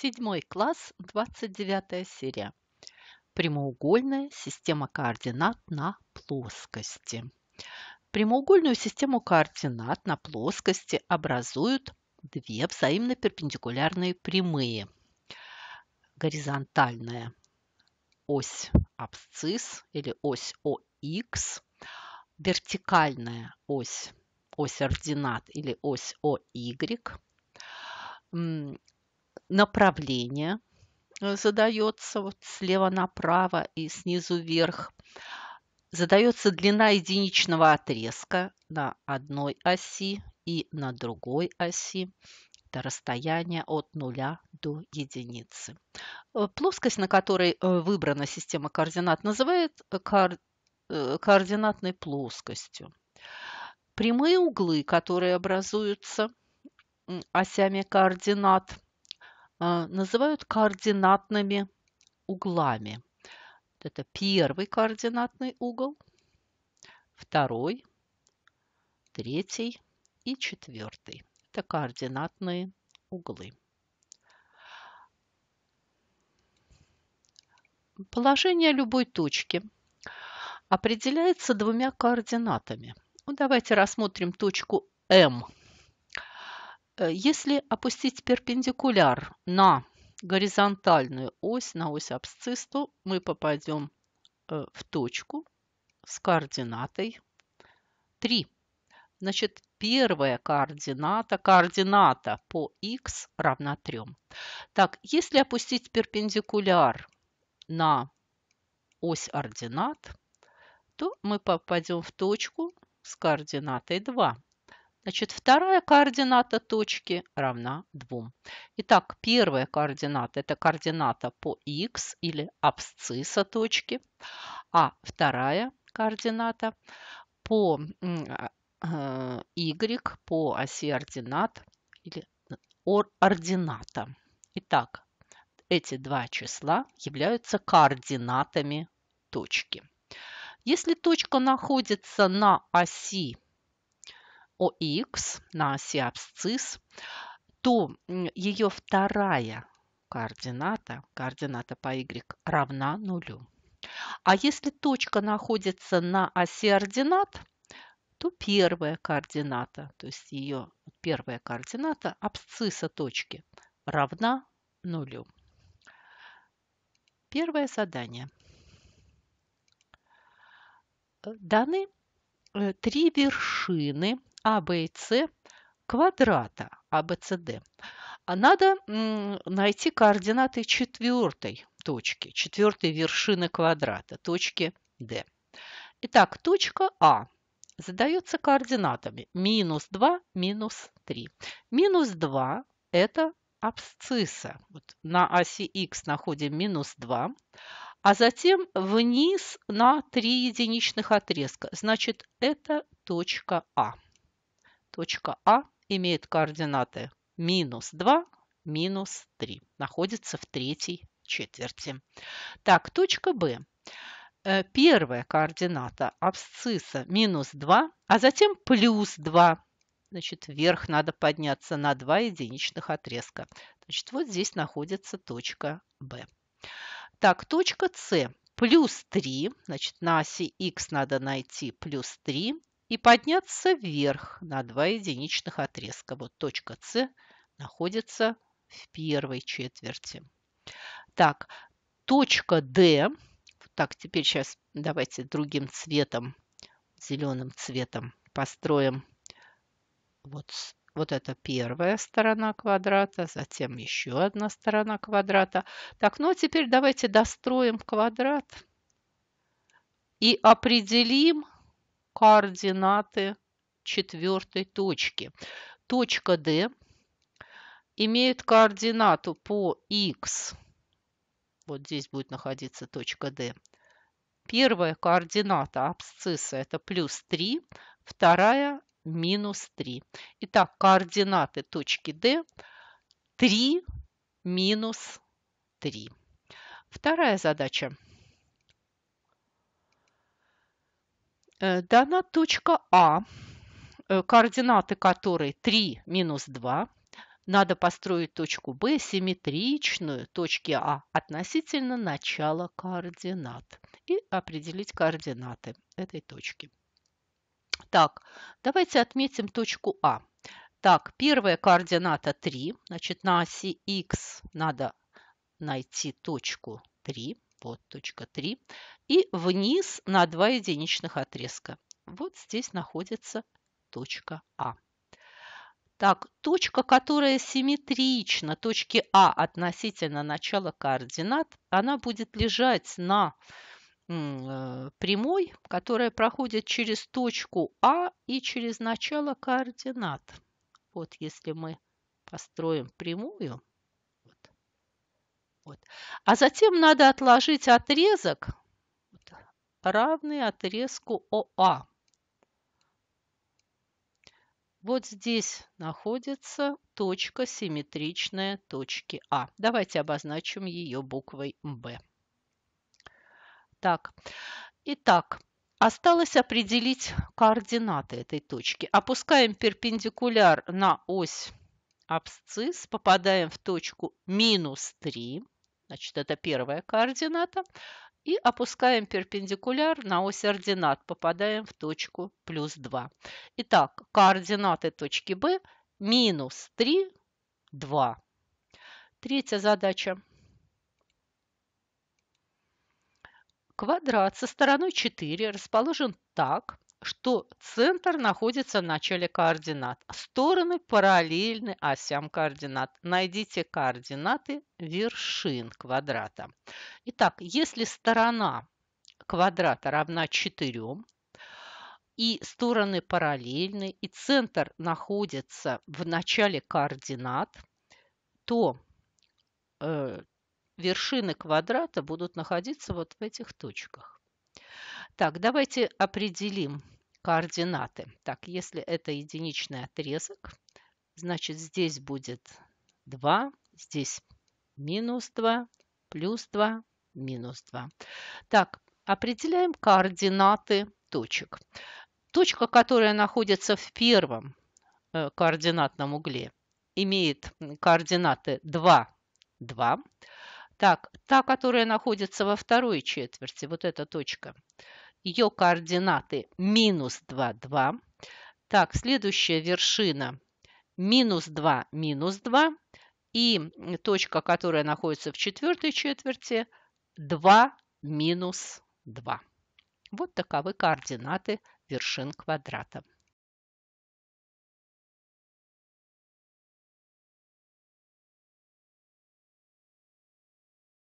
Седьмой класс, 29 серия. Прямоугольная система координат на плоскости. Прямоугольную систему координат на плоскости образуют две взаимно перпендикулярные прямые. Горизонтальная ось абсцисс или ось ОХ, вертикальная ось, ось ординат или ось ОY, направление э, задается вот слева направо и снизу вверх. Задается длина единичного отрезка на одной оси и на другой оси. Это расстояние от нуля до единицы. Э, плоскость, на которой э, выбрана система координат, называют координат координатной плоскостью. Прямые углы, которые образуются осями координат, а, называют координатными углами. Это первый координатный угол, второй, третий и четвертый. Это координатные углы. Положение любой точки определяется двумя координатами. Ну, давайте рассмотрим точку М – Э, если опустить перпендикуляр на горизонтальную ось, на ось абсцисс, то мы попадем э, в точку с координатой 3. Значит, первая координата, координата по x равна 3. Так, если опустить перпендикуляр на ось ординат, то мы попадем в точку с координатой 2. Значит, вторая координата точки равна 2. Итак, первая координата – это координата по x или абсцисса точки, а вторая координата по а, э, y, по оси ординат или ордината. Итак, эти два числа являются координатами точки. Если точка находится на оси ОХ на оси абсцисс, то ее вторая координата, координата по Y, равна нулю. А если точка находится на оси ординат, то первая координата, то есть ее первая координата абсцисса точки равна нулю. Первое задание. Э, даны э, три вершины а, Б и С квадрата ABCD. А, а надо найти координаты четвертой точки, четвертой вершины квадрата, точки Д. Итак, точка А задается координатами минус 2, минус 3. Минус 2 – это абсцисса. Вот на оси х находим минус 2, а затем вниз на 3 единичных отрезка. Значит, это точка А. Точка А имеет координаты минус 2, минус 3. Находится в третьей четверти. Так, точка Б. Э, первая координата абсцисса минус 2, а затем плюс 2. Значит, вверх надо подняться на 2 единичных отрезка. Значит, вот здесь находится точка Б. Так, точка С. Плюс 3, значит, на оси х надо найти плюс 3 и подняться вверх на два единичных отрезка. Вот точка С находится в первой четверти. Так, точка D. Так, теперь сейчас давайте другим цветом, зеленым цветом построим вот, вот это первая сторона квадрата, затем еще одна сторона квадрата. Так, ну а теперь давайте достроим квадрат и определим координаты четвертой точки. Точка D имеет координату по x. Вот здесь будет находиться точка D. Первая координата абсцисса – это плюс 3, вторая – минус 3. Итак, координаты точки D – 3 минус 3. Вторая задача – Э, дана точка А, э, координаты которой 3 минус 2. Надо построить точку Б симметричную точке А относительно начала координат и определить координаты этой точки. Так, давайте отметим точку А. Так, первая координата 3, значит, на оси х надо найти точку 3 вот точка 3, и вниз на 2 единичных отрезка. Вот здесь находится точка А. Так, точка, которая симметрична точке А относительно начала координат, она будет лежать на э, прямой, которая проходит через точку А и через начало координат. Вот если мы построим прямую, а затем надо отложить отрезок, равный отрезку ОА. Вот здесь находится точка, симметричная точки А. Давайте обозначим ее буквой Б. Так, итак, осталось определить координаты этой точки. Опускаем перпендикуляр на ось абсцисс, попадаем в точку минус 3. Значит, это первая координата. И опускаем перпендикуляр на ось ординат. Попадаем в точку плюс 2. Итак, координаты точки B минус 3, 2. Третья задача. Квадрат со стороной 4 расположен так, что центр находится в начале координат. Стороны параллельны осям координат. Найдите координаты вершин квадрата. Итак, если сторона квадрата равна 4, и стороны параллельны, и центр находится в начале координат, то э, вершины квадрата будут находиться вот в этих точках. Так, давайте определим координаты. Так, если это единичный отрезок, значит здесь будет 2, здесь минус 2, плюс 2, минус 2. Так, определяем координаты точек. Точка, которая находится в первом э, координатном угле, имеет координаты 2, 2. Так, та, которая находится во второй четверти, вот эта точка, ее координаты минус 2, 2. Так, следующая вершина минус 2, минус 2. И точка, которая находится в четвертой четверти, 2, минус 2. Вот таковы координаты вершин квадрата.